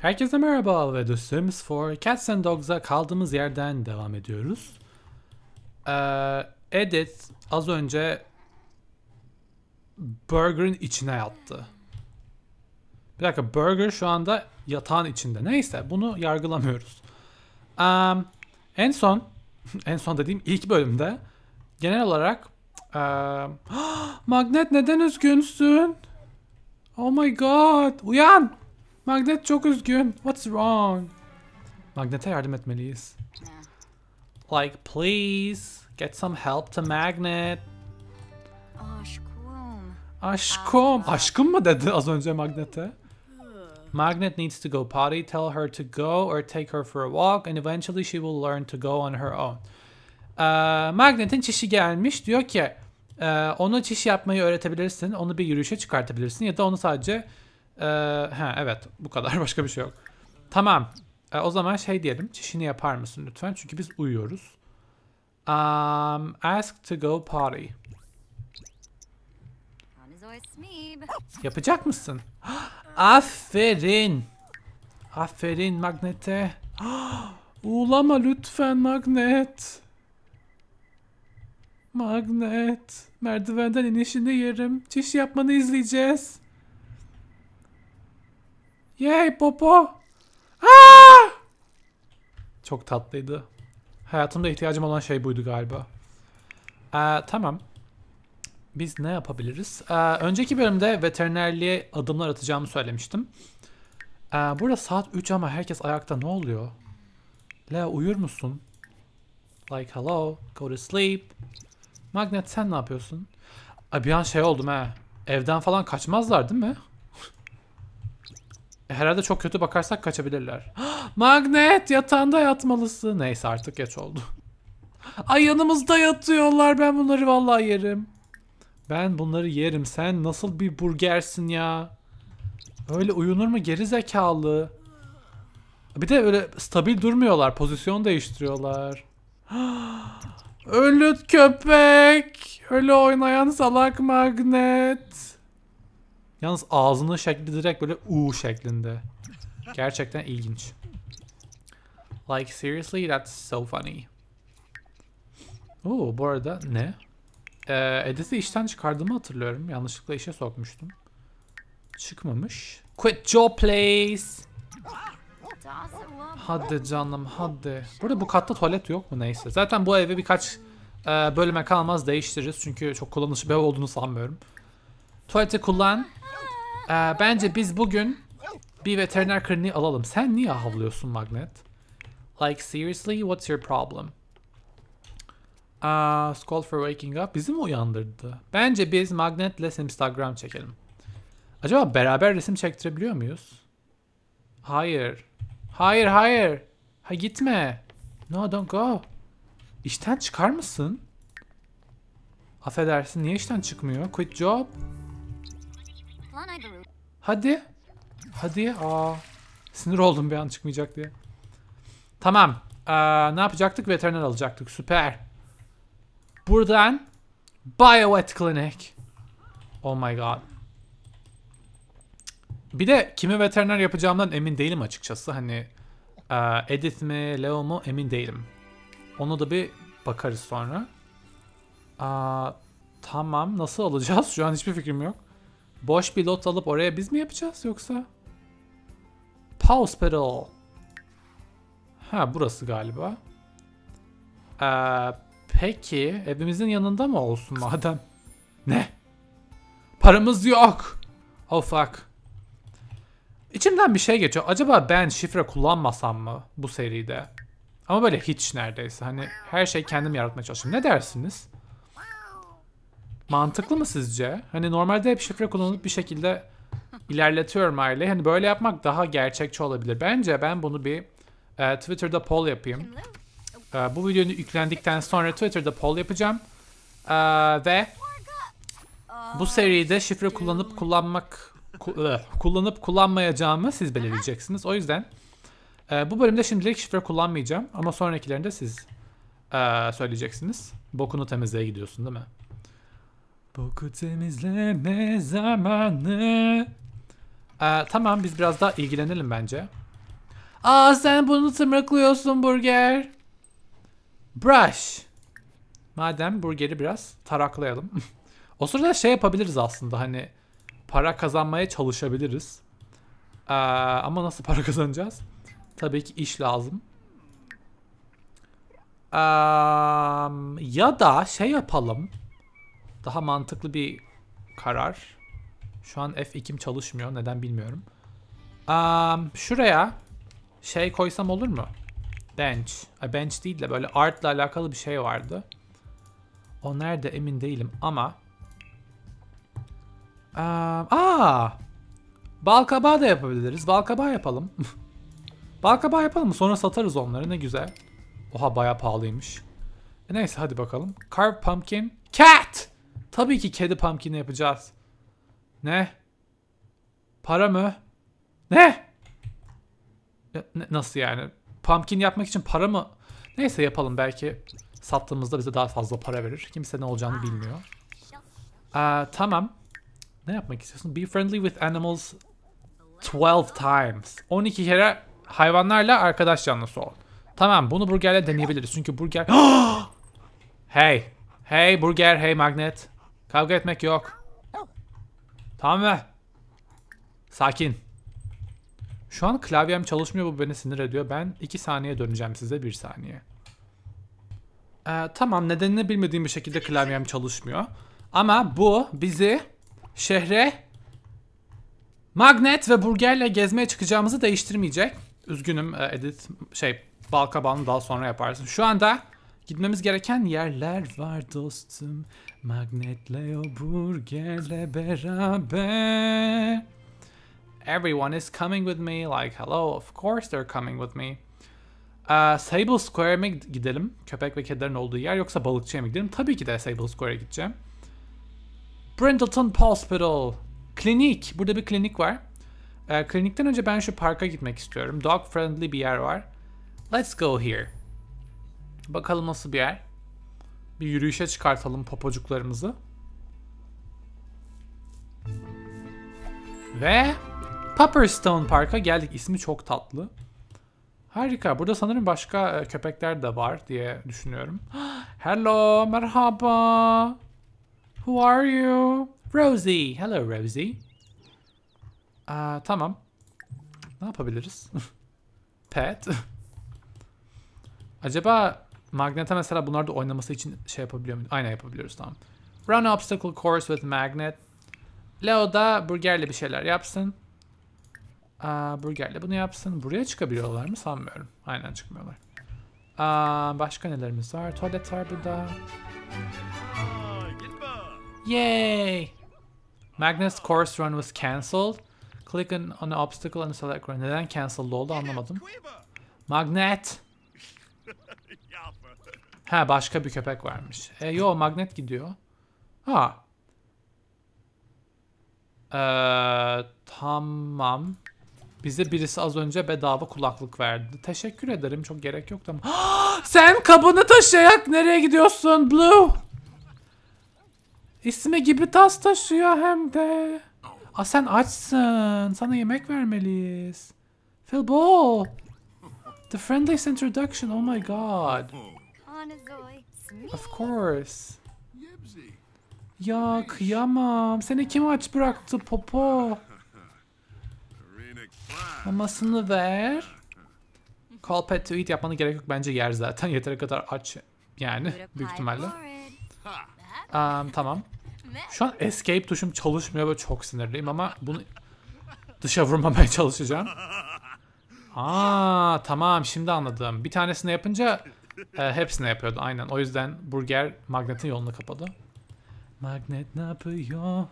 Herkese merhaba ve dostlarımız for Cats and Dogs'a kaldığımız yerden devam ediyoruz. Ee, Edith az önce Burger'ın içine yattı. Bir dakika Burger şu anda yatağın içinde. Neyse bunu yargılamıyoruz. Um, en son, en son dediğim ilk bölümde genel olarak um, Magnet neden üzgünsün? Oh my god uyan! Magnet çok üzgün. What's wrong? Magnet'e yardım etmeliyiz. Like please get some help to Magnet. Aşkım. Aşkım. Aşkım mı dedi az önce Magnet'e? Magnet needs to go potty. Tell her to go or take her for a walk and eventually she will learn to go on her own. Ee, Magnet'in çişi gelmiş. Diyor ki ee, onu çiş yapmayı öğretebilirsin. Onu bir yürüyüşe çıkartabilirsin ya da onu sadece ee, ha evet bu kadar başka bir şey yok. Tamam. Ee, o zaman şey diyelim. Çişini yapar mısın lütfen? Çünkü biz uyuyoruz. Um, ask to go party. Yapacak mısın? Aferin. Aferin magnete. Uğlama lütfen magnet. Magnet. Merdivenden inişini yerim. Çiş yapmanı izleyeceğiz. Yay popo. Aa! Çok tatlıydı. Hayatımda ihtiyacım olan şey buydu galiba. Ee, tamam. Biz ne yapabiliriz? Ee, önceki bölümde veterinerliğe adımlar atacağımı söylemiştim. Ee, burada saat 3 ama herkes ayakta ne oluyor? Lea uyur musun? Like hello, go to sleep. Magnet sen ne yapıyorsun? Ay bir an şey oldum he. Evden falan kaçmazlar değil mi? Herhalde çok kötü bakarsak kaçabilirler. Magnet yatağında yatmalısın. Neyse artık geç oldu. Ay yanımızda yatıyorlar. Ben bunları vallahi yerim. Ben bunları yerim. Sen nasıl bir burgersin ya? Öyle uyunur mu geri zekalı? Bir de öyle stabil durmuyorlar. Pozisyon değiştiriyorlar. Ölüt köpek. Öyle oynayan salak magnet. Yalnız ağzının şekli direkt böyle U şeklinde. Gerçekten ilginç. Like seriously that's so funny. Oo bu arada ne? Ee, Edith'i işten çıkardığımı hatırlıyorum. Yanlışlıkla işe sokmuştum. Çıkmamış. Quit your place. Hadi canım hadi. Burada bu katta tuvalet yok mu neyse. Zaten bu evi birkaç e, bölüme kalmaz değiştiririz. Çünkü çok kullanışlı bir ev olduğunu sanmıyorum. Tuvaleti kullan. Ee, bence biz bugün bir veteriner kliniği alalım. Sen niye havlıyorsun Magnet? Like seriously what's your problem? Aa, Skull for Waking Up bizi mi uyandırdı? Bence biz Magnet'le Instagram çekelim. Acaba beraber resim çektirebiliyor muyuz? Hayır. Hayır hayır. Ha gitme. No don't go. İşten çıkar mısın? Affedersin niye işten çıkmıyor? Quit job. Hadi. Hadi. Aa. Sinir oldum bir an çıkmayacak diye. Tamam. Ee, ne yapacaktık? Veteriner alacaktık. Süper. Buradan Bioet Clinic. Oh my god. Bir de kimi veteriner yapacağımdan emin değilim açıkçası. Hani e, Edith mi, Leo mu emin değilim. Onu da bir bakarız sonra. Aa, tamam. Nasıl alacağız? Şu an hiçbir fikrim yok. Boş bir lot alıp oraya biz mi yapacağız yoksa? Pause pedal. Ha burası galiba. Ee, peki evimizin yanında mı olsun madem? Ne? Paramız yok. Oh fuck. İçimden bir şey geçiyor. Acaba ben şifre kullanmasam mı bu seride? Ama böyle hiç neredeyse. Hani her şey kendim yaratmaya çalışıyorum. Ne dersiniz? Mantıklı mı sizce? Hani normalde hep şifre kullanıp bir şekilde ilerletiyorum aileyi. Hani böyle yapmak daha gerçekçi olabilir. Bence ben bunu bir e, Twitter'da poll yapayım. E, bu videonun yüklendikten sonra Twitter'da poll yapacağım. E, ve bu seride şifre kullanıp kullanmak e, kullanıp kullanmayacağımı siz belirleyeceksiniz. O yüzden e, bu bölümde şimdilik şifre kullanmayacağım ama sonrakilerinde siz e, söyleyeceksiniz. Bokunu temizliğe gidiyorsun değil mi? Boku temizleme zamanı. Ee, tamam biz biraz daha ilgilenelim bence. Aa sen bunu tırmıklıyorsun burger. Brush. Madem burgeri biraz taraklayalım. o sırada şey yapabiliriz aslında hani para kazanmaya çalışabiliriz. Ee, ama nasıl para kazanacağız? Tabii ki iş lazım. Um, ya da şey yapalım daha mantıklı bir karar. Şu an F2'm çalışmıyor. Neden bilmiyorum. Um, şuraya şey koysam olur mu? Bench. A bench değil de böyle artla alakalı bir şey vardı. O nerede emin değilim ama. Um, aa! Balkabağı da yapabiliriz. Balkabağı yapalım. Balkabağı yapalım mı? Sonra satarız onları. Ne güzel. Oha baya pahalıymış. E neyse hadi bakalım. Carve pumpkin. Cat! Tabii ki kedi pumpkin yapacağız. Ne? Para mı? Ne? ne? Nasıl yani? Pumpkin yapmak için para mı? Neyse yapalım belki sattığımızda bize daha fazla para verir. Kimse ne olacağını bilmiyor. Aa, tamam. Ne yapmak istiyorsun? Be friendly with animals 12 times. 12 kere hayvanlarla arkadaş canlısı ol. Tamam bunu burgerle deneyebiliriz. Çünkü burger... hey! Hey burger, hey magnet. Kavga etmek yok. Tamam mı? Sakin. Şu an klavyem çalışmıyor bu beni sinir ediyor. Ben iki saniye döneceğim size bir saniye. Ee, tamam nedenini bilmediğim bir şekilde klavyem çalışmıyor. Ama bu bizi şehre magnet ve burgerle gezmeye çıkacağımızı değiştirmeyecek. Üzgünüm e, edit şey balkabanı daha sonra yaparsın. Şu anda Gitmemiz gereken yerler var dostum. Magnetle o burgerle beraber. Everyone is coming with me. Like hello of course they're coming with me. Uh, Sable Square'e mi gidelim? Köpek ve kedilerin olduğu yer yoksa balıkçıya mı gidelim? Tabii ki de Sable Square'e gideceğim. Brindleton Hospital. Klinik. Burada bir klinik var. E, klinikten önce ben şu parka gitmek istiyorum. Dog friendly bir yer var. Let's go here. Bakalım nasıl bir yer. Bir yürüyüşe çıkartalım popocuklarımızı. Ve Pepperstone Park'a geldik. İsmi çok tatlı. Harika. Burada sanırım başka e, köpekler de var diye düşünüyorum. Hello, merhaba. Who are you? Rosie. Hello Rosie. Aa, tamam. Ne yapabiliriz? Pet. Acaba Magnet'e mesela bunlar da oynaması için şey yapabiliyor muyuz? Aynen yapabiliyoruz tamam. Run obstacle course with magnet. Leo da burgerle bir şeyler yapsın. Aa, burgerle bunu yapsın. Buraya çıkabiliyorlar mı sanmıyorum. Aynen çıkmıyorlar. Aa, başka nelerimiz var? Tuvalet var burada. Yay! Magnet's course run was cancelled. Click on an obstacle and select run. Neden cancelled oldu anlamadım. Magnet! Ha başka bir köpek varmış. E, yo magnet gidiyor. Ha. Ee, tamam. Bize birisi az önce bedava kulaklık verdi. Teşekkür ederim. Çok gerek yok tamam. Sen kabını taşıyarak nereye gidiyorsun Blue? İsmi gibi tas taşıyor hem de. Aa sen açsın. Sana yemek vermeliyiz. Philbo. The friendliest introduction. Oh my god. Of course. Ya kıyamam. Seni kim aç bıraktı Popo? Mamasını ver. Kalpet tweet yapmanı gerek yok. Bence yer zaten. Yeteri kadar aç. Yani büyük ihtimalle. Um, tamam. Şu an escape tuşum çalışmıyor ve çok sinirliyim ama bunu dışa vurmamaya çalışacağım. Aa tamam şimdi anladım. Bir tanesini yapınca e, hepsini yapıyordu aynen. O yüzden Burger Magnet'in yolunu kapadı. Magnet ne yapıyor?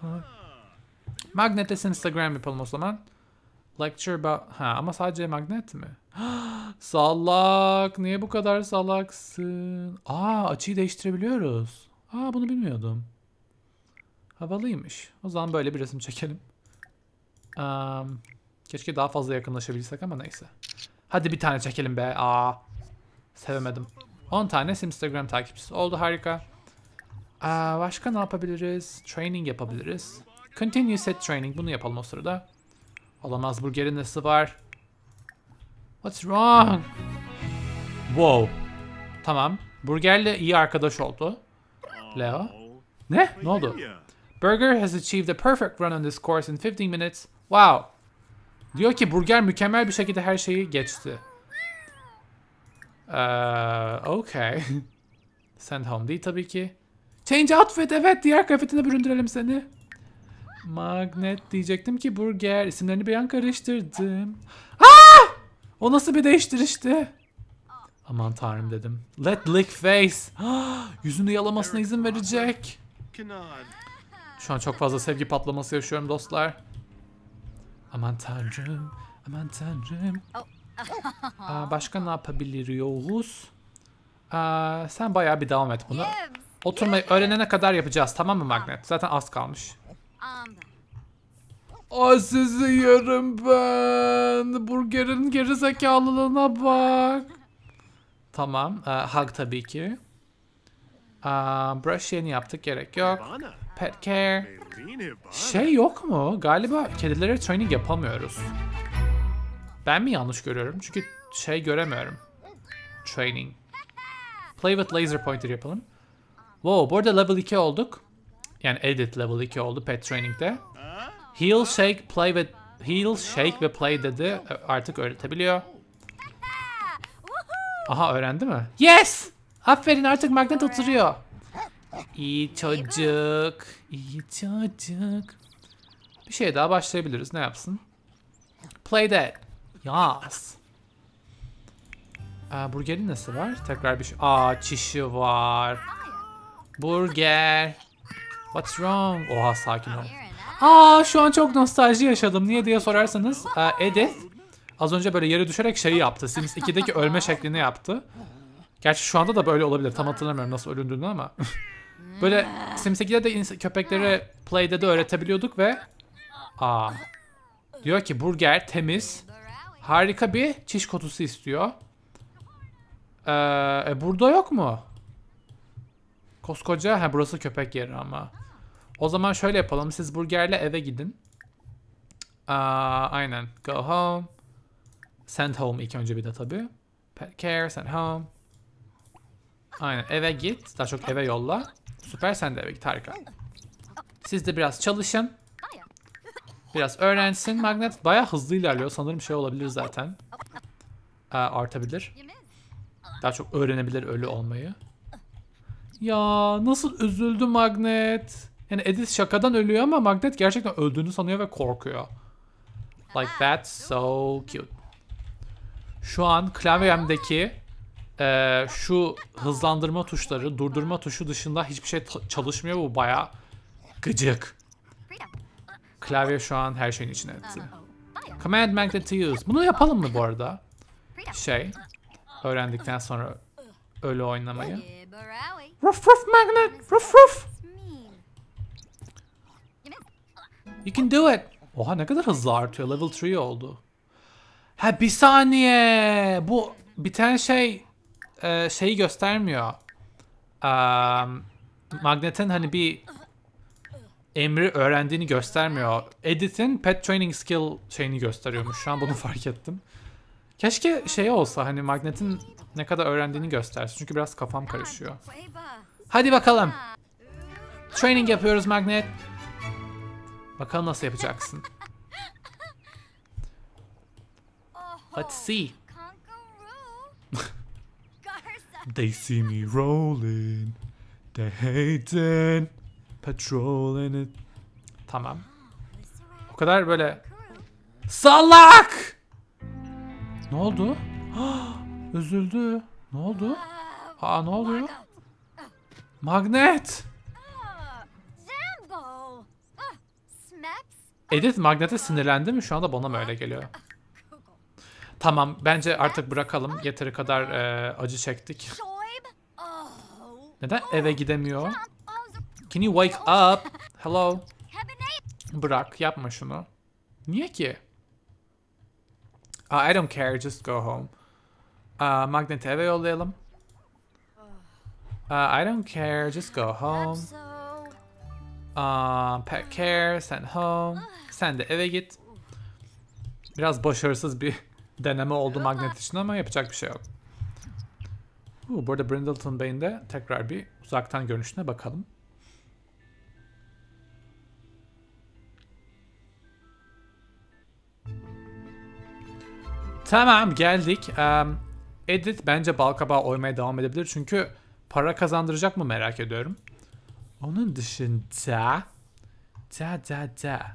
Magnet'e Instagram yapalım o zaman. Lecture about... Ha ama sadece magnet mi? salak! Niye bu kadar salaksın? Aa açıyı değiştirebiliyoruz. Aa bunu bilmiyordum. Havalıymış. O zaman böyle bir resim çekelim. Um, keşke daha fazla yakınlaşabilsek ama neyse. Hadi bir tane çekelim be. Aa. Sevemedim. 10 tane Instagram takipçisi oldu harika. Aa, başka ne yapabiliriz? Training yapabiliriz. Continue set training bunu yapalım o sırada. Olamaz burgerin nesi var? What's wrong? Wow. Tamam. Burgerle iyi arkadaş oldu. Leo. Ne? Ne oldu? Burger has achieved a perfect run on this course in 15 minutes. Wow. Diyor ki Burger mükemmel bir şekilde her şeyi geçti. Ee, okay. Sen home değil tabii ki. Change outfit evet diğer kıyafetine büründürelim seni. Magnet diyecektim ki burger isimlerini bir an karıştırdım. Ah! O nasıl bir değiştirişti? Aman tanrım dedim. Let lick face. Ah, yüzünü yalamasına izin verecek. Şu an çok fazla sevgi patlaması yaşıyorum dostlar. Aman tanrım. Aman tanrım. Oh. başka ne yapabiliyoruz? sen bayağı bir devam et bunu. Oturmayı öğrenene kadar yapacağız tamam mı Magnet? Zaten az kalmış. Ay sizi yerim ben. Burger'in geri zekalılığına bak. Tamam. Ee, hug tabii ki. E, brush yeni yaptık. Gerek yok. Pet care. Şey yok mu? Galiba kedilere training yapamıyoruz. Ben mi yanlış görüyorum? Çünkü şey göremiyorum. Training. Play with laser pointer yapalım. Wow, bu arada level 2 olduk. Yani edit level 2 oldu pet training'de. Heal, shake, play with... Heal, shake ve play dedi. Artık öğretebiliyor. Aha öğrendi mi? Yes! Aferin artık magnet oturuyor. İyi çocuk. İyi çocuk. Bir şey daha başlayabiliriz. Ne yapsın? Play that. Yas. Ee, burgerin nesi var? Tekrar bir şey. Aa çişi var. Burger. What's wrong? Oha sakin ol. Aa şu an çok nostalji yaşadım. Niye diye sorarsanız e, Edith az önce böyle yere düşerek şeyi yaptı. Sims 2'deki ölme şeklini yaptı. Gerçi şu anda da böyle olabilir. Tam hatırlamıyorum nasıl ölündüğünü ama. böyle Sims 2'de de köpekleri Play'de de öğretebiliyorduk ve... Aa. Diyor ki burger temiz. Harika bir çiş kutusu istiyor. Ee, e, burada yok mu? Koskoca. Ha burası köpek yeri ama. O zaman şöyle yapalım. Siz burgerle eve gidin. Aa, aynen. Go home. Send home ilk önce bir de tabii. Pet care, send home. Aynen eve git. Daha çok eve yolla. Süper sen de eve git harika. Siz de biraz çalışın. Biraz öğrensin. Magnet baya hızlı ilerliyor. Sanırım şey olabilir zaten. Ee, artabilir. Daha çok öğrenebilir ölü olmayı. Ya nasıl üzüldü Magnet. Yani Edith şakadan ölüyor ama Magnet gerçekten öldüğünü sanıyor ve korkuyor. Like that, so cute. Şu an klavyemdeki e, şu hızlandırma tuşları, durdurma tuşu dışında hiçbir şey çalışmıyor. Bu baya gıcık. Klavye şu an her şeyin içine etti. Command Magnet to use. Bunu yapalım mı bu arada? Şey. Öğrendikten sonra öyle oynamayı. Ruff ruff magnet. Ruff ruff. You can do it. Oha ne kadar hızlı artıyor. Level 3 oldu. Ha bir saniye. Bu biten şey e, şeyi göstermiyor. Um, magnetin hani bir Emri öğrendiğini göstermiyor. Edith'in pet training skill şeyini gösteriyormuş. Şu an bunu fark ettim. Keşke şey olsa hani magnetin ne kadar öğrendiğini göstersin. Çünkü biraz kafam karışıyor. Hadi bakalım. Training yapıyoruz magnet. Bakalım nasıl yapacaksın. Let's see. They see me rolling. They hate it. Petrol in it. Tamam. O kadar böyle... Salak! Ne oldu? Üzüldü. Ne oldu? Aa ne oluyor? Magnet! Edith Magnet'e sinirlendi mi? Şu anda bana mı öyle geliyor? Tamam bence artık bırakalım. Yeteri kadar e, acı çektik. Oh. Neden eve gidemiyor? Can you wake up? Hello. Bırak yapma şunu. Niye ki? Uh, I don't care just go home. Uh, Magnet'e eve yollayalım. Uh, I don't care just go home. Uh, pet care send home. Sen de eve git. Biraz başarısız bir deneme oldu Magnet için ama yapacak bir şey yok. Uh, burada Brindleton Bay'in de tekrar bir uzaktan görünüşüne bakalım. Tamam geldik. Um, edit bence balkabağı oymaya devam edebilir. Çünkü para kazandıracak mı merak ediyorum. Onun dışında... Da da da.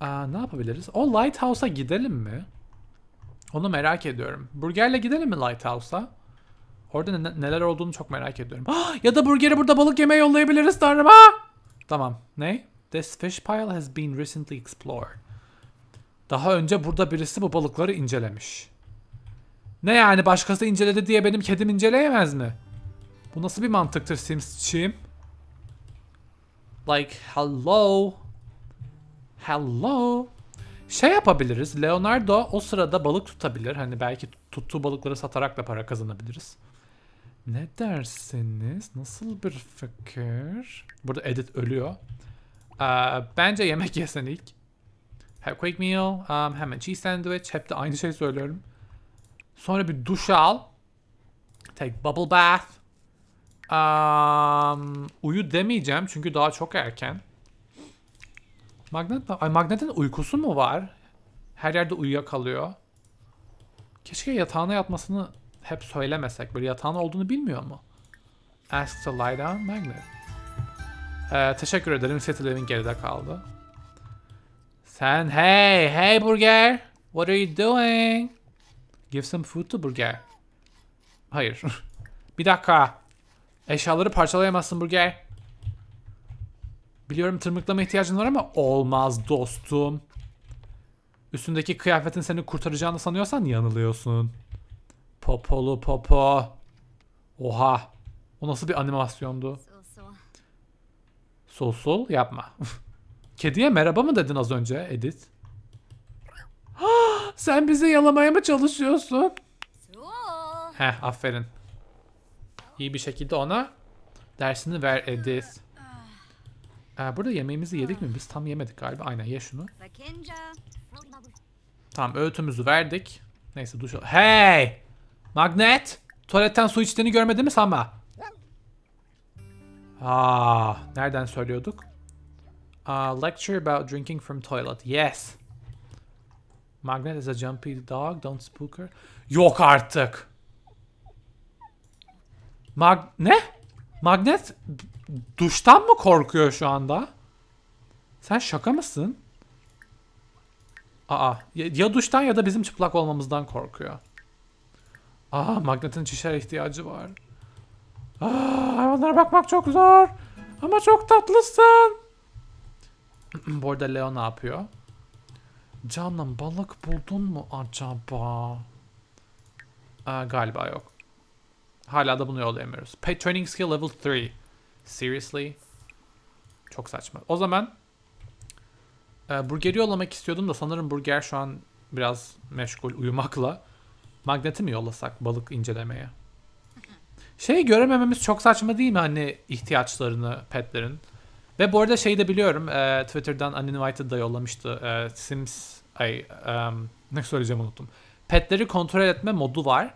Aa, ne yapabiliriz? O Lighthouse'a gidelim mi? Onu merak ediyorum. Burgerle gidelim mi Lighthouse'a? Orada ne neler olduğunu çok merak ediyorum. Ah, ya da burgeri burada balık yemeye yollayabiliriz tanrım ha! Tamam. Ne? This fish pile has been recently explored. Daha önce burada birisi bu balıkları incelemiş. Ne yani başkası inceledi diye benim kedim inceleyemez mi? Bu nasıl bir mantıktır Sims'çiğim? Like hello. Hello. Şey yapabiliriz. Leonardo o sırada balık tutabilir. Hani belki tuttuğu balıkları satarak da para kazanabiliriz. Ne dersiniz? Nasıl bir fikir? Burada Edit ölüyor. Ee, bence yemek yesen ilk. Hep quick meal, um, hemen cheese sandwich. Hep de aynı şeyi söylüyorum. Sonra bir duş al. Take bubble bath. Um, uyu demeyeceğim çünkü daha çok erken. Magnet, ay Magnet'in uykusu mu var? Her yerde uyuyakalıyor. Keşke yatağına yatmasını hep söylemesek. Böyle yatağın olduğunu bilmiyor mu? Ask to lie down Magnet. Ee, teşekkür ederim. Setelerin geride kaldı. Sen hey hey burger. What are you doing? Give some food to burger. Hayır. bir dakika. Eşyaları parçalayamazsın burger. Biliyorum tırmıklama ihtiyacın var ama olmaz dostum. Üstündeki kıyafetin seni kurtaracağını sanıyorsan yanılıyorsun. Popolu popo. Oha. O nasıl bir animasyondu? Sol yapma. Kediye merhaba mı dedin az önce Edith? Sen bizi yalamaya mı çalışıyorsun? Heh aferin. İyi bir şekilde ona dersini ver Edith. Ee, burada yemeğimizi yedik mi? Biz tam yemedik galiba. Aynen ye şunu. Tamam öğütümüzü verdik. Neyse duş al. Hey! Magnet! Tuvaletten su içtiğini görmedin mi sanma? Aa, nereden söylüyorduk? Uh, lecture about drinking from toilet. Yes. Magnet is a jumpy dog. Don't spook her. Yok artık. Mag ne? Magnet duştan mı korkuyor şu anda? Sen şaka mısın? Aa, ya, ya duştan ya da bizim çıplak olmamızdan korkuyor. Aa, magnetin çişer ihtiyacı var. Aa, hayvanlara bakmak çok zor. Ama çok tatlısın. Bu arada Leo ne yapıyor? Canım balık buldun mu acaba? Ee, galiba yok. Hala da bunu yollayamıyoruz. Pet training skill level 3. Seriously? Çok saçma. O zaman e, burgeri yollamak istiyordum da sanırım burger şu an biraz meşgul uyumakla. Magneti mi yollasak balık incelemeye? Şey göremememiz çok saçma değil mi hani ihtiyaçlarını petlerin? Ve bu arada şeyi de biliyorum. E, Twitter'dan Uninvited da yollamıştı. E, Sims... Ay, um, ne söyleyeceğimi unuttum. Petleri kontrol etme modu var.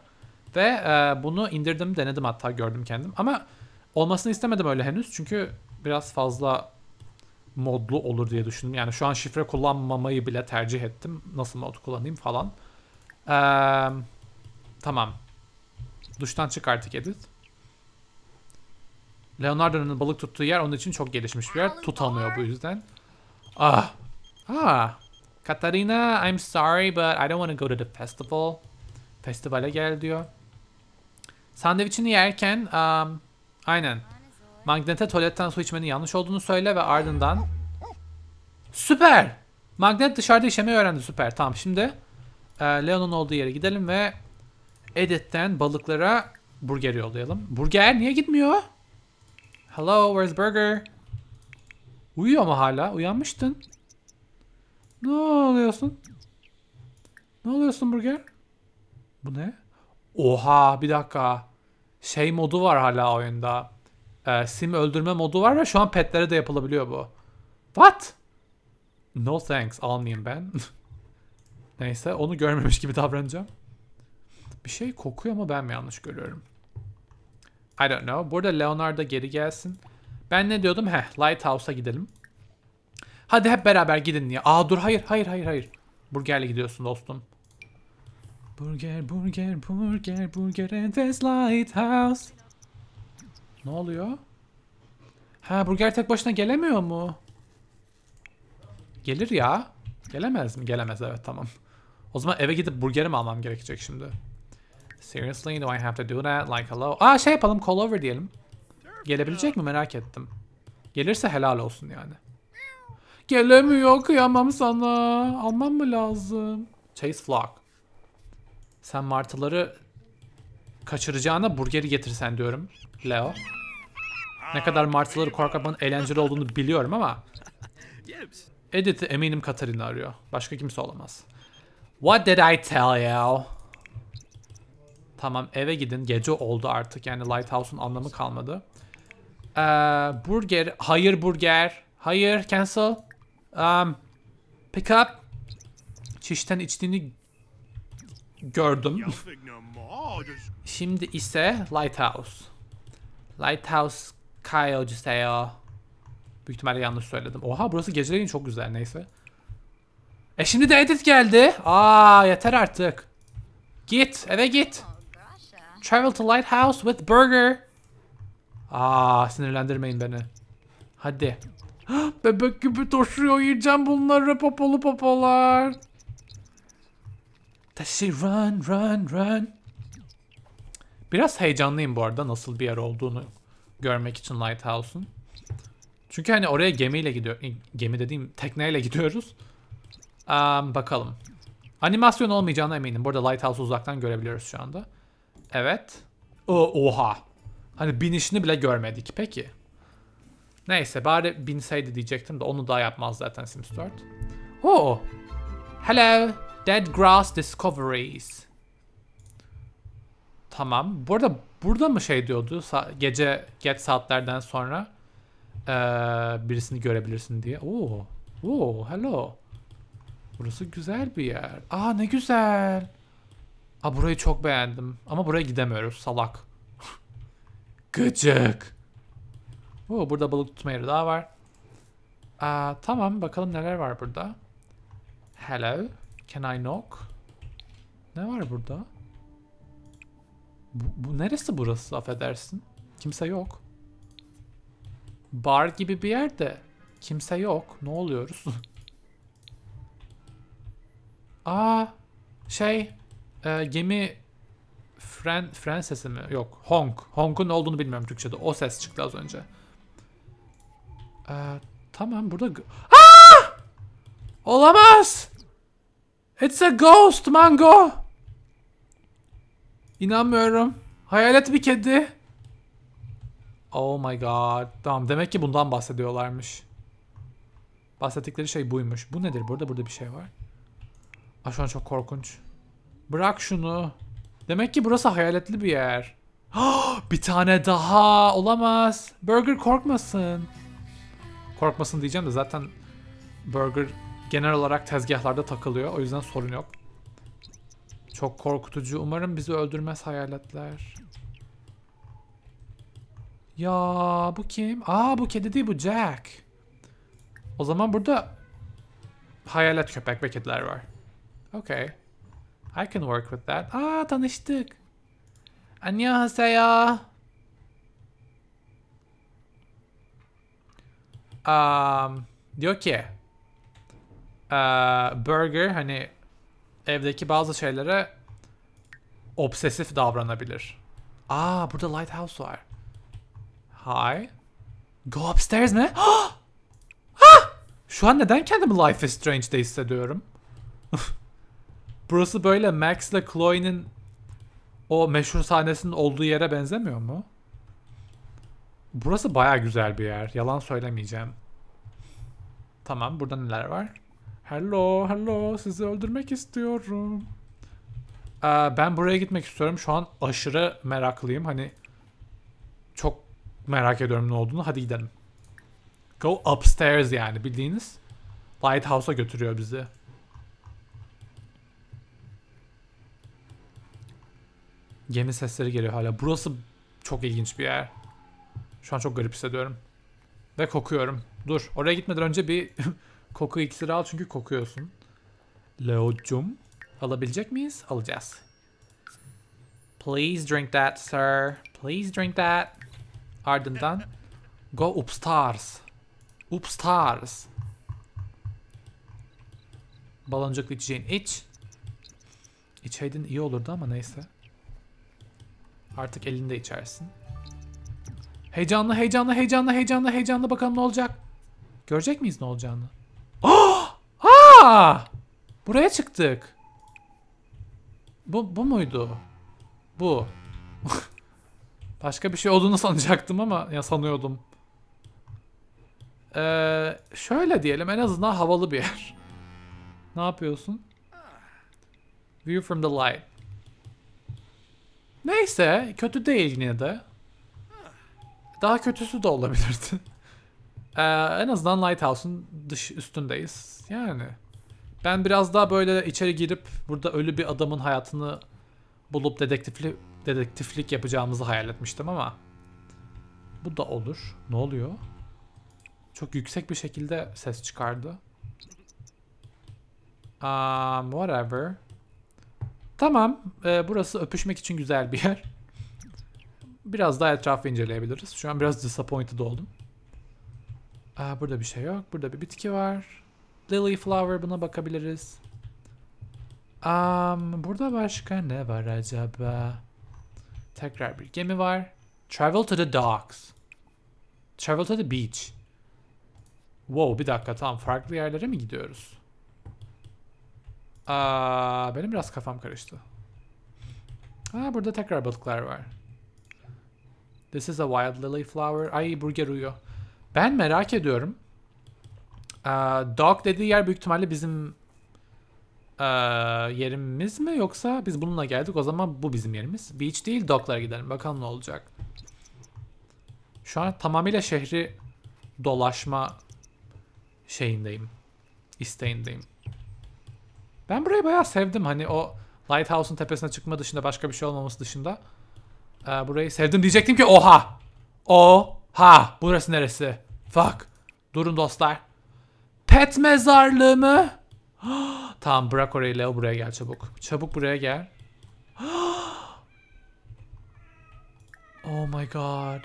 Ve e, bunu indirdim, denedim hatta gördüm kendim. Ama olmasını istemedim öyle henüz. Çünkü biraz fazla modlu olur diye düşündüm. Yani şu an şifre kullanmamayı bile tercih ettim. Nasıl mod kullanayım falan. Ee, tamam. Duştan çık artık edit. Leonardo'nun balık tuttuğu yer onun için çok gelişmiş bir yer. Tutamıyor bu yüzden. Ah. Ah. Katarina, I'm sorry but I don't want to go to the festival. Festivale gel diyor. Sandviçini yerken um, aynen. Magnete tuvaletten su içmenin yanlış olduğunu söyle ve ardından Süper! Magnet dışarıda işemeyi öğrendi süper. Tamam şimdi e, Leon'un olduğu yere gidelim ve Edith'ten balıklara burger yollayalım. Burger niye gitmiyor? Hello, where's burger? Uyuyor mu hala? Uyanmıştın. Ne oluyorsun? Ne oluyorsun burger? Bu ne? Oha bir dakika. Şey modu var hala oyunda. Ee, sim öldürme modu var ve şu an petlere de yapılabiliyor bu. What? No thanks almayayım ben. Neyse onu görmemiş gibi davranacağım. Bir şey kokuyor ama ben mi yanlış görüyorum? I don't know. Burada Leonardo geri gelsin. Ben ne diyordum? Heh, Lighthouse'a gidelim. Hadi hep beraber gidin ya. Aa dur hayır hayır hayır hayır. Burgerle gidiyorsun dostum. Burger burger burger burger and this lighthouse. Ne oluyor? Ha burger tek başına gelemiyor mu? Gelir ya. Gelemez mi? Gelemez evet tamam. O zaman eve gidip burgerimi almam gerekecek şimdi? Seriously do I have to do that? Like hello. Ah, şey yapalım call over diyelim. Gelebilecek mi merak ettim. Gelirse helal olsun yani. Gelemiyor kıyamam sana. Almam mı lazım? Chase Flock. Sen martıları kaçıracağına burgeri getirsen diyorum. Leo. Ne kadar martıları korkakmanın eğlenceli olduğunu biliyorum ama. Edith'i eminim Katarina arıyor. Başka kimse olamaz. What did I tell you? Tamam eve gidin. Gece oldu artık. Yani Lighthouse'un anlamı kalmadı. Ee, burger. Hayır burger. Hayır cancel. Um, pick up. Çişten içtiğini gördüm. Şimdi ise Lighthouse. Lighthouse Kyle Ciseo. Büyük ihtimalle yanlış söyledim. Oha burası geceleyin çok güzel neyse. E şimdi de Edith geldi. Aa yeter artık. Git eve git. Travel to Lighthouse with Burger. Aa sinirlendirmeyin beni. Hadi. Bebek gibi taşıyor yiyeceğim bunları popolu popolar. Taşı run run run. Biraz heyecanlıyım bu arada nasıl bir yer olduğunu görmek için Lighthouse'un. Çünkü hani oraya gemiyle gidiyor. Gemi dediğim tekneyle gidiyoruz. Um, bakalım. Animasyon olmayacağına eminim. Bu arada Lighthouse'u uzaktan görebiliyoruz şu anda. Evet. O, oha. Hani binişini bile görmedik. Peki. Neyse bari binseydi diyecektim de onu daha yapmaz zaten Sims 4. Oh. Hello. Dead Grass Discoveries. Tamam. burada burada mı şey diyordu gece geç saatlerden sonra ee, birisini görebilirsin diye. Oo. Oo, hello. Burası güzel bir yer. Aa ne güzel. Ha burayı çok beğendim. Ama buraya gidemiyoruz salak. Gıcık. Oo, burada balık tutma yeri daha var. Aa, tamam bakalım neler var burada. Hello. Can I knock? Ne var burada? Bu, bu neresi burası affedersin? Kimse yok. Bar gibi bir yerde kimse yok. Ne oluyoruz? Aa şey e, gemi Fren, Fren sesi mi? Yok. Honk. Honk'un ne olduğunu bilmiyorum Türkçe'de. O ses çıktı az önce. E, tamam burada... Ha! Olamaz! It's a ghost mango! İnanmıyorum. Hayalet bir kedi. Oh my god. Tamam demek ki bundan bahsediyorlarmış. Bahsettikleri şey buymuş. Bu nedir? Burada burada bir şey var. Aa, çok korkunç. Bırak şunu. Demek ki burası hayaletli bir yer. Ah, bir tane daha. Olamaz. Burger korkmasın. Korkmasın diyeceğim de zaten Burger genel olarak tezgahlarda takılıyor. O yüzden sorun yok. Çok korkutucu. Umarım bizi öldürmez hayaletler. Ya bu kim? Aa bu kedi değil bu Jack. O zaman burada hayalet köpek ve kediler var. Okay. I can work with that. Ah tanıştık. Annyeonghaseyo. Um, diyor ki uh, burger hani evdeki bazı şeylere obsesif davranabilir. Ah burada lighthouse var. Hi. Go upstairs mi? ha! Ah! Şu an neden kendimi Life is Strange'de hissediyorum? Burası böyle Max Max'la Chloe'nin o meşhur sahnesinin olduğu yere benzemiyor mu? Burası baya güzel bir yer. Yalan söylemeyeceğim. Tamam burada neler var? Hello, hello. Sizi öldürmek istiyorum. Ee, ben buraya gitmek istiyorum. Şu an aşırı meraklıyım. Hani çok merak ediyorum ne olduğunu. Hadi gidelim. Go upstairs yani bildiğiniz. Lighthouse'a götürüyor bizi. Gemi sesleri geliyor hala. Burası çok ilginç bir yer. Şu an çok garip hissediyorum. Ve kokuyorum. Dur oraya gitmeden önce bir koku iksiri al çünkü kokuyorsun. Leocum. Alabilecek miyiz? Alacağız. Please drink that sir. Please drink that. Ardından go upstairs. Upstairs. Baloncuklu içeceğin iç. İçeydin iyi olurdu ama neyse. Artık elinde içersin. Heyecanlı, heyecanlı, heyecanlı, heyecanlı, heyecanlı bakalım ne olacak. Görecek miyiz ne olacağını? Oh! Ah! Ha! Ah! Buraya çıktık. Bu, bu muydu? Bu. Başka bir şey olduğunu sanacaktım ama ya sanıyordum. Ee, şöyle diyelim en azından havalı bir yer. ne yapıyorsun? View from the light. Neyse kötü değil yine de. Daha kötüsü de olabilirdi. ee, en azından Lighthouse'un dış üstündeyiz. Yani. Ben biraz daha böyle içeri girip burada ölü bir adamın hayatını bulup dedektifli, dedektiflik yapacağımızı hayal etmiştim ama. Bu da olur. Ne oluyor? Çok yüksek bir şekilde ses çıkardı. Um, whatever. Tamam. E, burası öpüşmek için güzel bir yer. Biraz daha etrafı inceleyebiliriz. Şu an biraz disappointed oldum. Aa, burada bir şey yok. Burada bir bitki var. Lily flower buna bakabiliriz. Um, burada başka ne var acaba? Tekrar bir gemi var. Travel to the docks. Travel to the beach. Wow bir dakika tam farklı yerlere mi gidiyoruz? Aa, benim biraz kafam karıştı. Aa, burada tekrar balıklar var. This is a wild lily flower. Ay burger uyuyor. Ben merak ediyorum. Aa, dog dediği yer büyük ihtimalle bizim ee, yerimiz mi yoksa biz bununla geldik o zaman bu bizim yerimiz. Beach değil Dock'lara gidelim bakalım ne olacak. Şu an tamamıyla şehri dolaşma şeyindeyim. İsteğindeyim. Ben burayı bayağı sevdim. Hani o Lighthouse'un tepesine çıkma dışında başka bir şey olmaması dışında. Ee, burayı sevdim diyecektim ki oha. o ha Burası neresi? Fuck. Durun dostlar. Pet mezarlığı mı? tamam bırak orayı Leo buraya gel çabuk. Çabuk buraya gel. oh my god.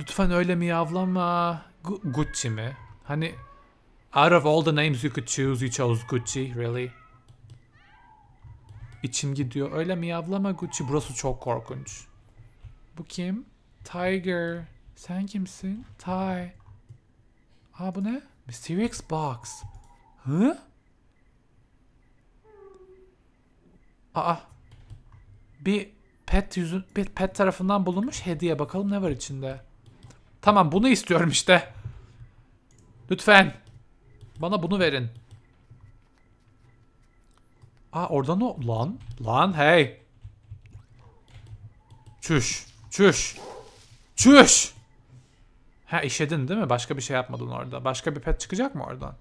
Lütfen öyle mi miyavlama. Gucci mi? Hani Out of all the names you could choose, you chose Gucci, really? İçim gidiyor. Öyle mi miyavlama Gucci. Burası çok korkunç. Bu kim? Tiger. Sen kimsin? Ty. Aa bu ne? Mysterious Box. Hı? Aa. Bir pet yüzü, bir pet tarafından bulunmuş hediye. Bakalım ne var içinde. Tamam bunu istiyorum işte. Lütfen. Bana bunu verin. Aa oradan o... Lan. Lan hey. Çüş. Çüş. Çüş. Ha işedin değil mi? Başka bir şey yapmadın orada. Başka bir pet çıkacak mı oradan?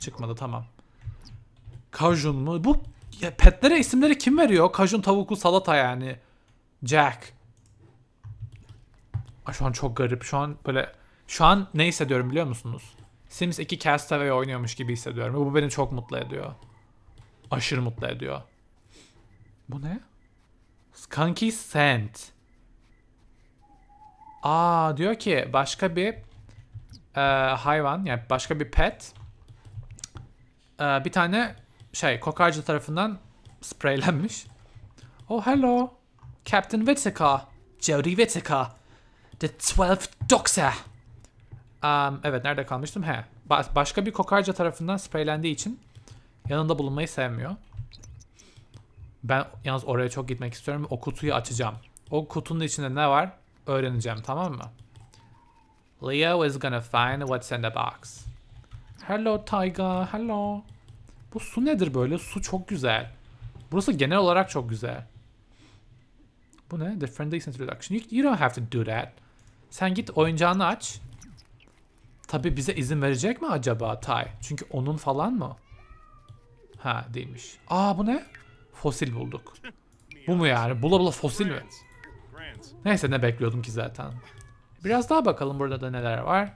Çıkmadı tamam. Kajun mu? Bu ya petlere isimleri kim veriyor? Kajun tavuklu salata yani. Jack. Ay, şu an çok garip. Şu an böyle... Şu an ne hissediyorum biliyor musunuz? Sims 2 Castaway oynuyormuş gibi hissediyorum. Bu beni çok mutlu ediyor. Aşırı mutlu ediyor. Bu ne? Skunky Scent. Aa diyor ki başka bir e, hayvan yani başka bir pet e, bir tane şey kokarcı tarafından spreylenmiş. Oh hello. Captain Whittaker. Jody Whittaker. The 12th Doctor. Um, evet nerede kalmıştım? He. Ba başka bir kokarca tarafından spreylendiği için yanında bulunmayı sevmiyor. Ben yalnız oraya çok gitmek istiyorum. O kutuyu açacağım. O kutunun içinde ne var öğreneceğim tamam mı? Leo is gonna find what's in the box. Hello Taiga, hello. Bu su nedir böyle? Su çok güzel. Burası genel olarak çok güzel. Bu ne? The friendly introduction. You, you don't have to do that. Sen git oyuncağını aç. Tabi bize izin verecek mi acaba Tay? Çünkü onun falan mı? Ha değilmiş. Aa bu ne? Fosil bulduk. Bu mu yani? Bula bula fosil mi? Neyse ne bekliyordum ki zaten. Biraz daha bakalım burada da neler var.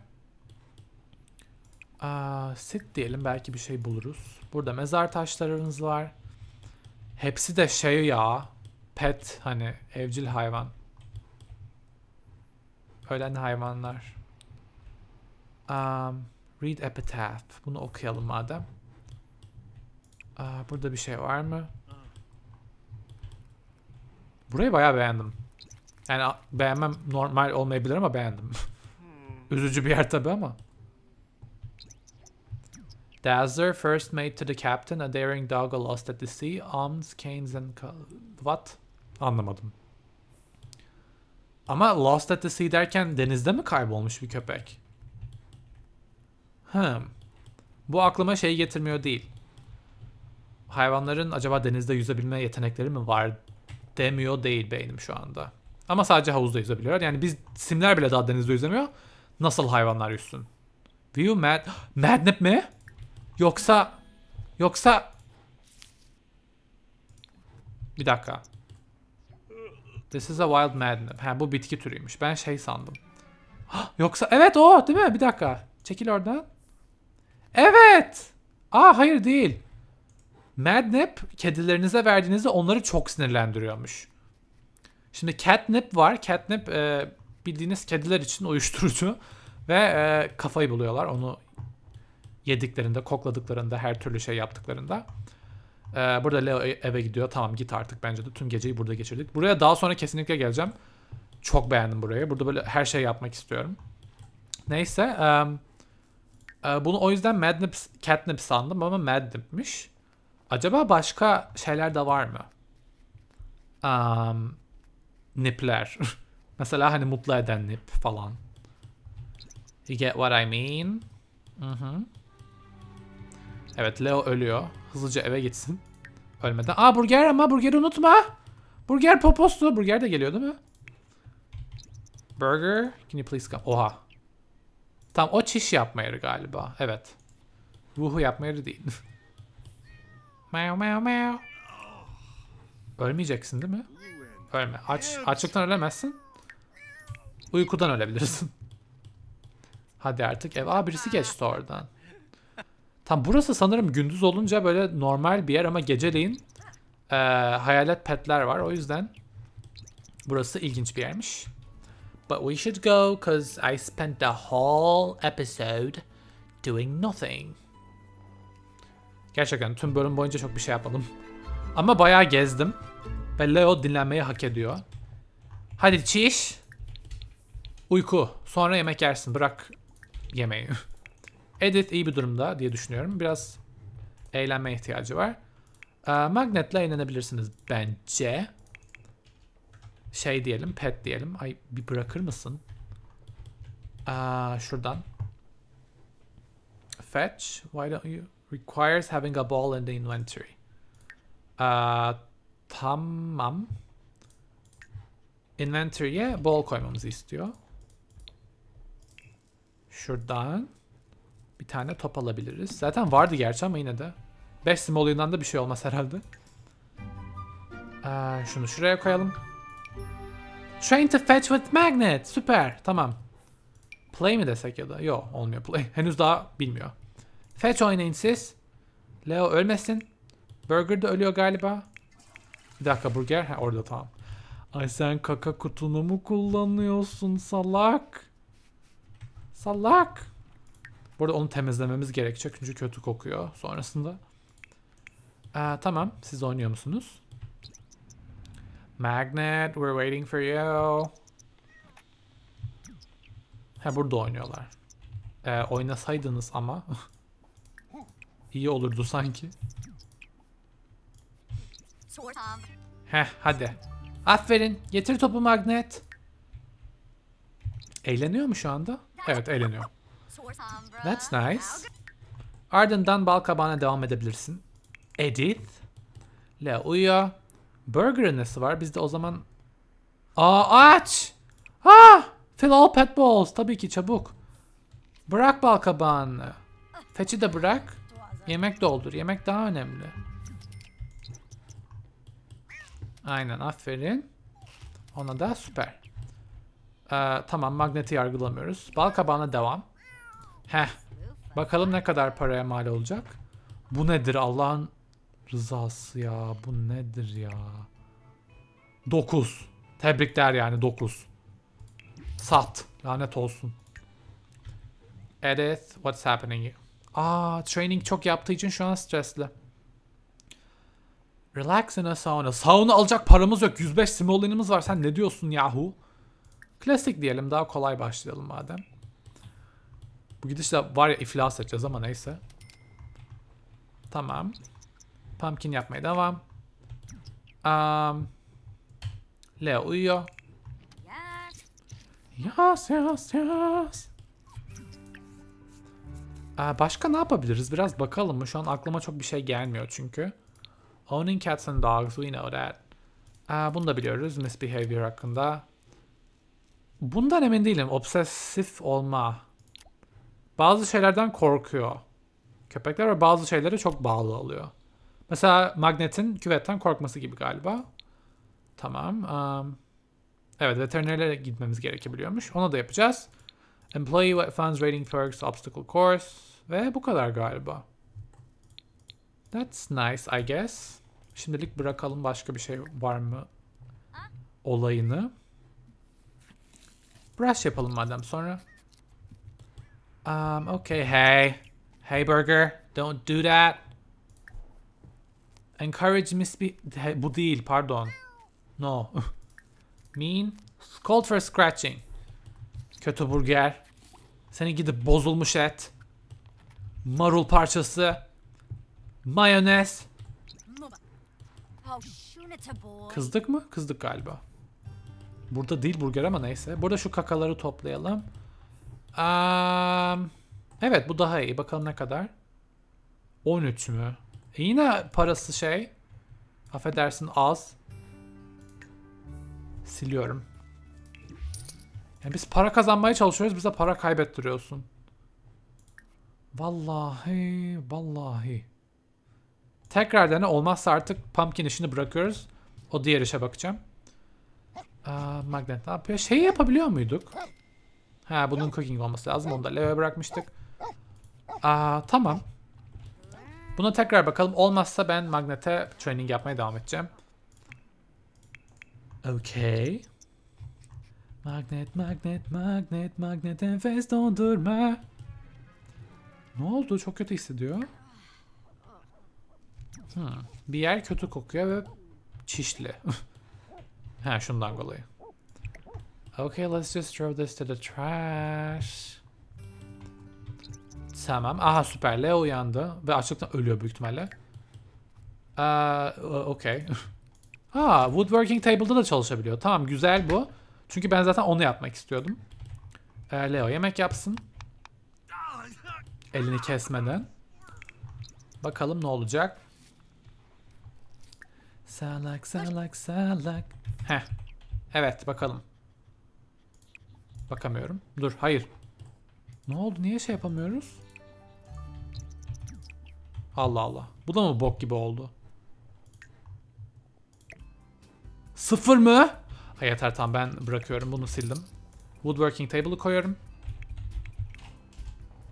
Aa, sit diyelim belki bir şey buluruz. Burada mezar taşlarımız var. Hepsi de şey ya. Pet hani evcil hayvan. Ölen hayvanlar. Um, read epitaph. Bunu okuyalım madem. Aa, burada bir şey var mı? Burayı bayağı beğendim. Yani beğenmem normal olmayabilir ama beğendim. Hmm. Üzücü bir yer tabi ama. Dazzler first mate to the captain, a daring dog lost at the sea, arms, canes and... What? Anlamadım. Ama lost at the sea derken denizde mi kaybolmuş bir köpek? Hmm. Bu aklıma şey getirmiyor değil. Hayvanların acaba denizde yüzebilme yetenekleri mi var demiyor değil beynim şu anda. Ama sadece havuzda yüzebiliyorlar. Yani biz simler bile daha denizde yüzemiyor. Nasıl hayvanlar yüzsün? View mad... Madnap mi? Yoksa... Yoksa... Bir dakika. This is a wild madnap. Ha bu bitki türüymüş. Ben şey sandım. Yoksa evet o değil mi? Bir dakika. Çekil oradan. Evet. Aa hayır değil. Madnap kedilerinize verdiğinizde onları çok sinirlendiriyormuş. Şimdi catnip var. Catnip e, bildiğiniz kediler için uyuşturucu ve e, kafayı buluyorlar. Onu yediklerinde, kokladıklarında, her türlü şey yaptıklarında. E, burada Leo e, eve gidiyor. Tamam git artık bence de. Tüm geceyi burada geçirdik. Buraya daha sonra kesinlikle geleceğim. Çok beğendim burayı. Burada böyle her şey yapmak istiyorum. Neyse. Neyse. Ee, bunu o yüzden Madnip, Catnip sandım ama Madnip'miş. Acaba başka şeyler de var mı? Um, nipler. Mesela hani mutlu eden nip falan. You get what I mean? Hı mhm. hı. Evet Leo ölüyor. Hızlıca eve gitsin. Ölmeden. Aa burger ama burgeri unutma. Burger poposlu Burger de geliyor değil mi? Burger. Can you please come? Oha. Tam o çiş yapma yeri galiba. Evet. Vuhu yapma değil. meow meow meow. Ölmeyeceksin değil mi? Ölme. Aç, açlıktan ölemezsin. Uykudan ölebilirsin. Hadi artık ev. Aa birisi geçti oradan. Tam burası sanırım gündüz olunca böyle normal bir yer ama geceleyin e, hayalet petler var. O yüzden burası ilginç bir yermiş. But we should go because I spent the whole episode doing nothing. Gerçekten tüm bölüm boyunca çok bir şey yapmadım. Ama bayağı gezdim. Ve Leo dinlenmeyi hak ediyor. Hadi çiş. Uyku. Sonra yemek yersin. Bırak yemeği. Edith iyi bir durumda diye düşünüyorum. Biraz eğlenme ihtiyacı var. Ee, magnetle eğlenebilirsiniz bence şey diyelim pet diyelim. Ay bir bırakır mısın? Aa, şuradan. Fetch. Why don't you? Requires having a ball in the inventory. Aa, tamam. Inventory'e ball koymamızı istiyor. Şuradan bir tane top alabiliriz. Zaten vardı gerçi ama yine de. 5 sim oyundan da bir şey olmaz herhalde. Ee, şunu şuraya koyalım. Train to fetch with magnet. Süper. Tamam. Play mi desek ya da? Yok olmuyor play. Henüz daha bilmiyor. Fetch oynayın siz. Leo ölmesin. Burger de ölüyor galiba. Bir dakika burger. Ha, orada tamam. Ay sen kaka kutunu mu kullanıyorsun salak? Salak. Burada onu temizlememiz gerekecek çünkü kötü kokuyor sonrasında. Ee, tamam siz oynuyor musunuz? Magnet, we're waiting for you. Ha burada oynuyorlar. Ee, oynasaydınız ama. iyi olurdu sanki. Heh hadi. Aferin. Getir topu Magnet. Eğleniyor mu şu anda? Evet eğleniyor. That's nice. Ardından bal kabağına devam edebilirsin. Edith. Le uyuyor. Burger'ın nesi var? Biz de o zaman... Aa aç! Ha! Ah! Fill all pet balls. Tabii ki çabuk. Bırak bal kabağını. Fetch'i de bırak. Yemek doldur. Yemek daha önemli. Aynen aferin. Ona da süper. Ee, tamam magneti yargılamıyoruz. Bal kabağına devam. Heh. Bakalım ne kadar paraya mal olacak. Bu nedir Allah'ın Rızası ya bu nedir ya? 9. Tebrikler yani 9. Sat. Lanet olsun. Edith, what's happening? Aa, training çok yaptığı için şu an stresli. Relax in a sauna. Sauna alacak paramız yok. 105 simolinimiz var. Sen ne diyorsun yahu? Klasik diyelim. Daha kolay başlayalım madem. Bu gidişle var ya iflas edeceğiz ama neyse. Tamam. Pumpkin yapmaya devam. Um, Leo uyuyor. Yas yas yas. Ee, başka ne yapabiliriz? Biraz bakalım mı? Şu an aklıma çok bir şey gelmiyor çünkü. Owning cats and dogs, we know that. Ee, bunu da biliyoruz misbehavior hakkında. Bundan emin değilim. Obsesif olma. Bazı şeylerden korkuyor. Köpekler ve bazı şeylere çok bağlı oluyor. Mesela Magnet'in küvetten korkması gibi galiba. Tamam. Um, evet veterinerlere gitmemiz gerekebiliyormuş. Ona da yapacağız. Employee what funds rating perks obstacle course. Ve bu kadar galiba. That's nice I guess. Şimdilik bırakalım başka bir şey var mı olayını. Brush yapalım madem sonra. Um, okay, hey. Hey, burger. Don't do that. Encourage misbe... Bu değil pardon. No. mean. Scold for scratching. Kötü burger. Seni gidip bozulmuş et. Marul parçası. Mayonez. Kızdık mı? Kızdık galiba. Burada değil burger ama neyse. Burada şu kakaları toplayalım. Um, evet bu daha iyi. Bakalım ne kadar. 13 mü? E yine parası şey. Affedersin az. Siliyorum. Yani biz para kazanmaya çalışıyoruz. Bize para kaybettiriyorsun. Vallahi vallahi. Tekrar dene. Olmazsa artık pumpkin işini bırakıyoruz. O diğer işe bakacağım. Aa, magnet ne yapıyor? Şeyi yapabiliyor muyduk? Ha bunun cooking olması lazım. Onu da leve bırakmıştık. Aa, tamam. Buna tekrar bakalım. Olmazsa ben magnete training yapmaya devam edeceğim. Okay. Magnet, magnet, magnet, magnet enfes dondurma. Ne oldu? Çok kötü hissediyor. Hmm. Bir yer kötü kokuyor ve çişli. ha şundan dolayı. Okay, let's just throw this to the trash. Tamam. Aha Süper Leo uyandı. Ve açlıktan ölüyor büyük ihtimalle. Ee, Okey. ha Woodworking Table'da da çalışabiliyor. Tamam güzel bu. Çünkü ben zaten onu yapmak istiyordum. Ee, Leo yemek yapsın. Elini kesmeden. Bakalım ne olacak. Salak salak salak. Heh. Evet bakalım. Bakamıyorum. Dur hayır. Ne oldu niye şey yapamıyoruz? Allah Allah. Bu da mı bok gibi oldu? Sıfır mı? Ha yeter tamam ben bırakıyorum. Bunu sildim. Woodworking table'ı koyarım.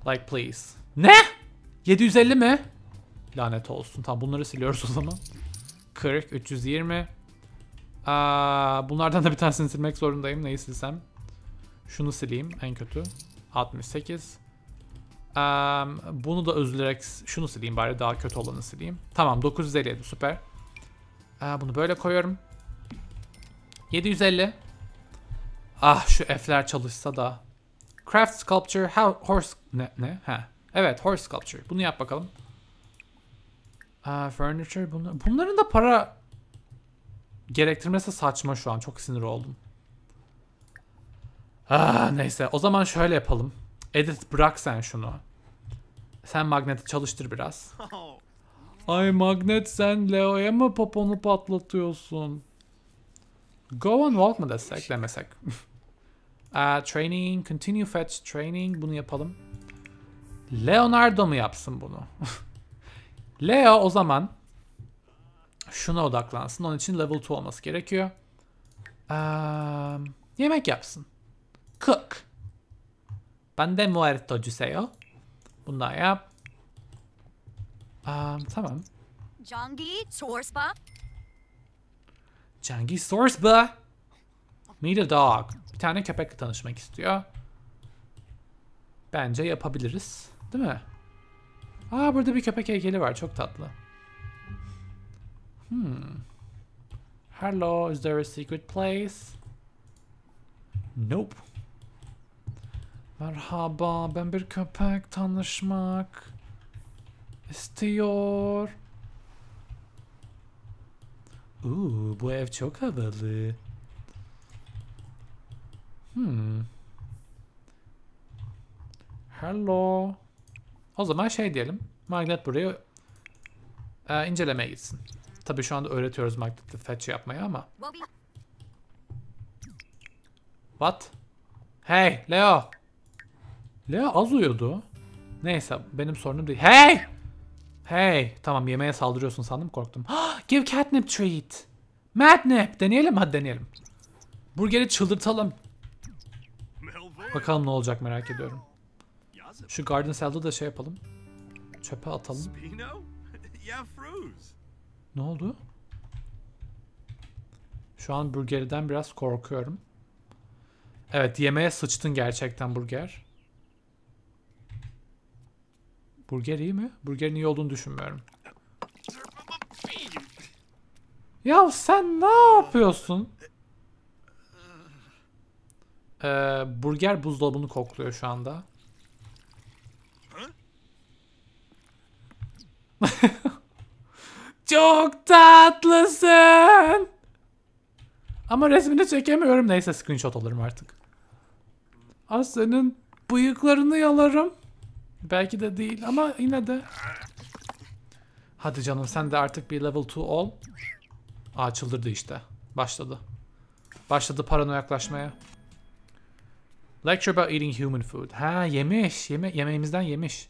Like please. Ne? 750 mi? Lanet olsun. Tamam bunları siliyoruz o zaman. 40, 320. Aa, bunlardan da bir tanesini silmek zorundayım. Neyi silsem? Şunu sileyim en kötü. 68 bunu da özülerek şunu sileyim bari daha kötü olanı sileyim. Tamam 957 süper. Ee, bunu böyle koyuyorum. 750. Ah şu F'ler çalışsa da. Craft Sculpture how, Horse... Ne? ne? Ha. Evet Horse Sculpture. Bunu yap bakalım. Aa, ee, furniture bunlar. Bunların da para gerektirmesi saçma şu an. Çok sinir oldum. Aa, ah, neyse o zaman şöyle yapalım. Edit bırak sen şunu. Sen magneti çalıştır biraz. Oh. Ay magnet sen Leo'ya mı poponu patlatıyorsun? Go and walk mı desek demesek. uh, training, continue fetch training bunu yapalım. Leonardo mu yapsın bunu? Leo o zaman şuna odaklansın. Onun için level 2 olması gerekiyor. Um, yemek yapsın. Cook. Ben de muerto cüseyo. Bundan yap. Um, tamam. Cangi Sorsba. Cangi Sorsba. Need a dog. Bir tane köpekle tanışmak istiyor. Bence yapabiliriz. Değil mi? Aa burada bir köpek heykeli var. Çok tatlı. Hmm. Hello, is there a secret place? Nope. Merhaba ben bir köpek tanışmak istiyor. Uuu bu ev çok havalı. Hmm. Hello. O zaman şey diyelim. Magnet burayı e, incelemeye gitsin. Tabii şu anda öğretiyoruz magnetli fetch yapmayı ama. What? Hey Leo. Lea az uyudu. Neyse benim sorunum değil. Hey! Hey! Tamam yemeğe saldırıyorsun sandım korktum. Give catnip treat. Madnap. Deneyelim hadi deneyelim. Burger'i çıldırtalım. Bakalım ne olacak merak ediyorum. Şu garden salad'ı da şey yapalım. Çöpe atalım. Ne oldu? Şu an burgeriden biraz korkuyorum. Evet yemeğe sıçtın gerçekten burger. Burger iyi mi? Burgerin iyi olduğunu düşünmüyorum. Ya sen ne yapıyorsun? Ee, burger buzdolabını kokluyor şu anda. Çok tatlısın. Ama resmini çekemiyorum. Neyse screenshot alırım artık. Aslanın bıyıklarını yalarım. Belki de değil ama yine de. Hadi canım sen de artık bir level 2 ol. Aa çıldırdı işte. Başladı. Başladı paranoyaklaşmaya. Lecture about eating human food. Ha yemiş. Yeme yemeğimizden yemiş.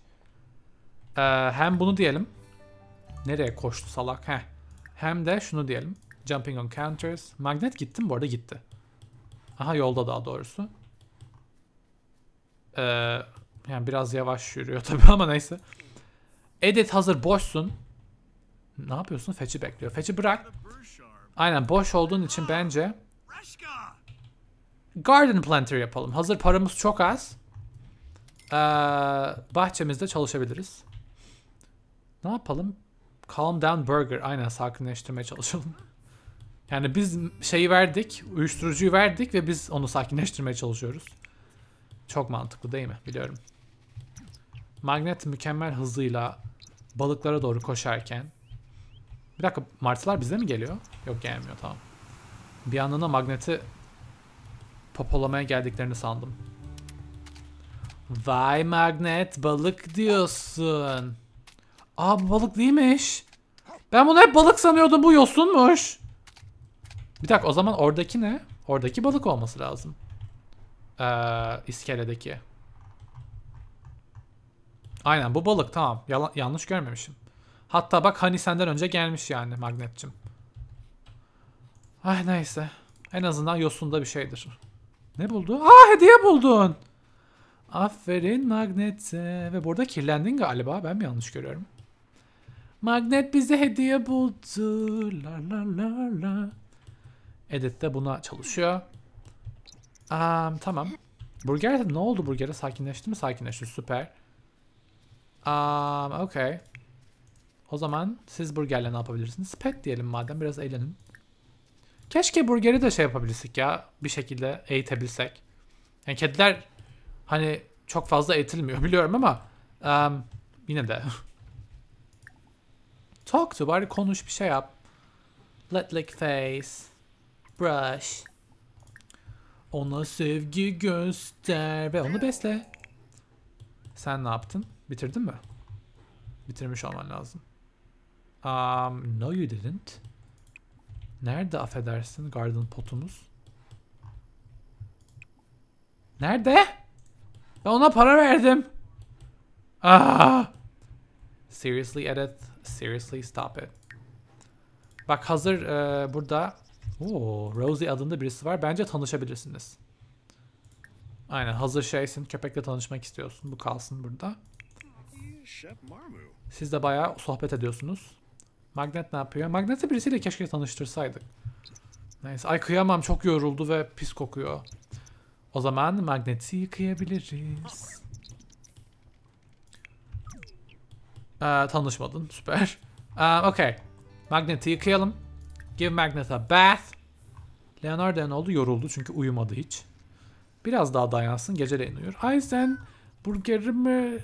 Ee, hem bunu diyelim. Nereye koştu salak? Heh. Hem de şunu diyelim. Jumping on counters. Magnet gitti mi? Bu arada gitti. Aha yolda daha doğrusu. Ee, yani biraz yavaş yürüyor tabii ama neyse. Edit hazır boşsun. Ne yapıyorsun? Fetch'i bekliyor. Fetch'i bırak. Aynen boş olduğun için bence garden planter yapalım. Hazır paramız çok az. Ee, bahçemizde çalışabiliriz. Ne yapalım? Calm down burger. Aynen sakinleştirmeye çalışalım. Yani biz şeyi verdik, uyuşturucuyu verdik ve biz onu sakinleştirmeye çalışıyoruz. Çok mantıklı değil mi? Biliyorum. Magnet mükemmel hızıyla balıklara doğru koşarken bir dakika martılar bize mi geliyor? Yok gelmiyor tamam. Bir yandan magneti popolamaya geldiklerini sandım. Vay magnet balık diyorsun. Aa bu balık değilmiş. Ben bunu hep balık sanıyordum bu yosunmuş. Bir dakika o zaman oradaki ne? Oradaki balık olması lazım. Ee, iskeledeki. Aynen bu balık tamam. Yalan, yanlış görmemişim. Hatta bak hani senden önce gelmiş yani magnetçim. Ay neyse. En azından yosunda bir şeydir. Ne buldu? Aa hediye buldun. Aferin magnet Ve burada kirlendin galiba. Ben mi yanlış görüyorum? Magnet bize hediye buldu. La la la la. Edith de buna çalışıyor. Um, tamam. Burger ne oldu burgere? Sakinleşti mi? Sakinleşti. Süper. Um, okay. O zaman siz burgerle ne yapabilirsiniz? Pet diyelim madem biraz eğlenin. Keşke burgeri de şey yapabilsek ya. Bir şekilde eğitebilsek. Yani kediler hani çok fazla eğitilmiyor biliyorum ama um, yine de. Talk to bari konuş bir şey yap. Let lick face. Brush. Ona sevgi göster ve onu besle. Sen ne yaptın? Bitirdin mi? Bitirmiş olman lazım. Um, no you didn't. Nerede affedersin garden potumuz? Nerede? Ben ona para verdim. Ah. Seriously edit. Seriously stop it. Bak hazır e, burada Oo, Rosie adında birisi var. Bence tanışabilirsiniz. Aynen hazır şeysin. Köpekle tanışmak istiyorsun. Bu kalsın burada. Siz de bayağı sohbet ediyorsunuz. Magnet ne yapıyor? Magnet'i birisiyle keşke tanıştırsaydık. Neyse. Ay kıyamam çok yoruldu ve pis kokuyor. O zaman magneti yıkayabiliriz. Ee, tanışmadın. Süper. Um, okay. Magneti yıkayalım. Give Magnet a bath. Leonardo ne oldu? Yoruldu çünkü uyumadı hiç. Biraz daha dayansın. Geceleyin uyur. Ay sen burgerimi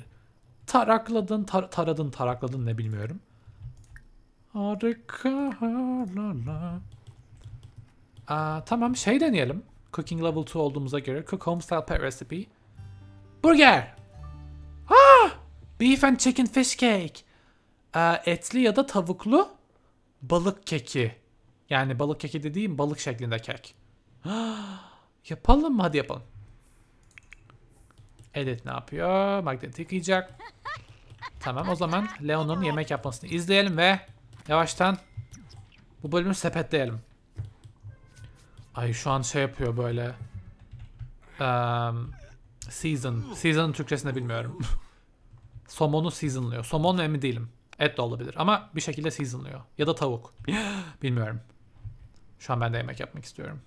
Tarakladın, tar taradın, tarakladın ne bilmiyorum. Harikalar. Aa, tamam şey deneyelim. Cooking level 2 olduğumuza göre cook home style pet recipe. Burger. Ah! Beef and chicken fish cake. Aa, etli ya da tavuklu balık keki. Yani balık keki dediğim balık şeklinde kek. Ah! yapalım mı? Hadi yapalım. Edit ne yapıyor? Magnet yiyecek. Tamam o zaman Leon'un yemek yapmasını izleyelim ve yavaştan bu bölümü sepetleyelim. Ay şu an şey yapıyor böyle. Um, season. Season'ın Türkçesini bilmiyorum. Somonu seasonlıyor. Somon emin değilim. Et de olabilir ama bir şekilde seasonlıyor. Ya da tavuk. bilmiyorum. Şu an ben de yemek yapmak istiyorum.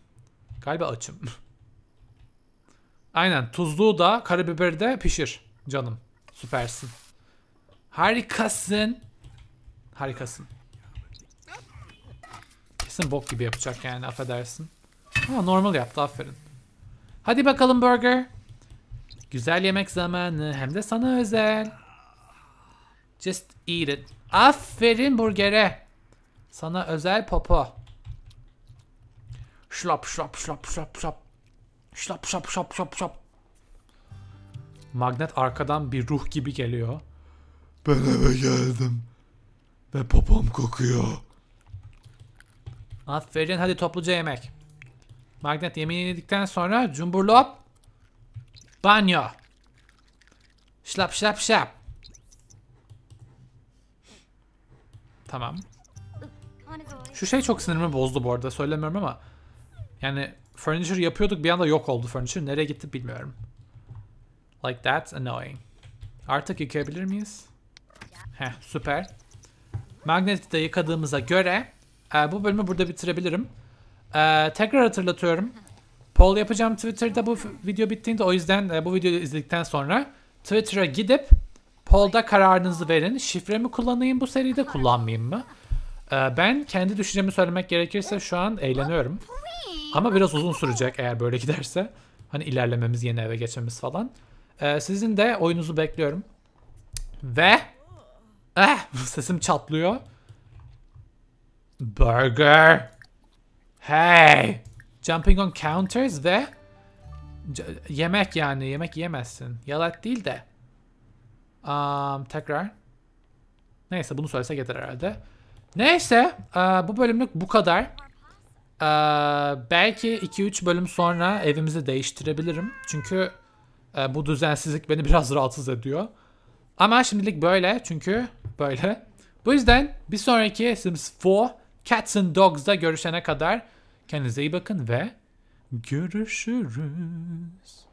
Galiba açım. Aynen tuzluğu da karabiberi de pişir canım. Süpersin. Harikasın. Harikasın. Kesin bok gibi yapacak yani affedersin. Ama normal yaptı aferin. Hadi bakalım burger. Güzel yemek zamanı hem de sana özel. Just eat it. Aferin burgere. Sana özel popo. Şlap şlap şlap şlap şlap. Şlap şap şap şap şap. Magnet arkadan bir ruh gibi geliyor. Ben eve geldim. Ve popom kokuyor. Aferin hadi topluca yemek. Magnet yemeğini yedikten sonra cumburlop. Banyo. Şlap şlap şlap. Tamam. Şu şey çok sinirimi bozdu bu arada söylemiyorum ama. Yani Furniture yapıyorduk bir anda yok oldu furniture. Nereye gitti bilmiyorum. Like that's annoying. Artık yıkayabilir miyiz? Heh süper. Magneti de yıkadığımıza göre e, bu bölümü burada bitirebilirim. E, tekrar hatırlatıyorum. Poll yapacağım Twitter'da bu video bittiğinde o yüzden e, bu videoyu izledikten sonra Twitter'a gidip Polda kararınızı verin. şifremi kullanayım bu seride kullanmayayım mı? Ee, ben kendi düşüncemi söylemek gerekirse şu an eğleniyorum. Ama biraz uzun sürecek eğer böyle giderse. Hani ilerlememiz, yeni eve geçmemiz falan. Ee, sizin de oyunuzu bekliyorum. Ve... Eh, sesim çatlıyor. Burger. Hey. Jumping on counters ve... yemek yani, yemek yemezsin. Yalat değil de. Um, tekrar. Neyse bunu söylese gider herhalde. Neyse e, bu bölümlük bu kadar. E, belki 2-3 bölüm sonra evimizi değiştirebilirim. Çünkü e, bu düzensizlik beni biraz rahatsız ediyor. Ama şimdilik böyle çünkü böyle. Bu yüzden bir sonraki Sims 4 Cats and Dogs'da görüşene kadar kendinize iyi bakın ve görüşürüz.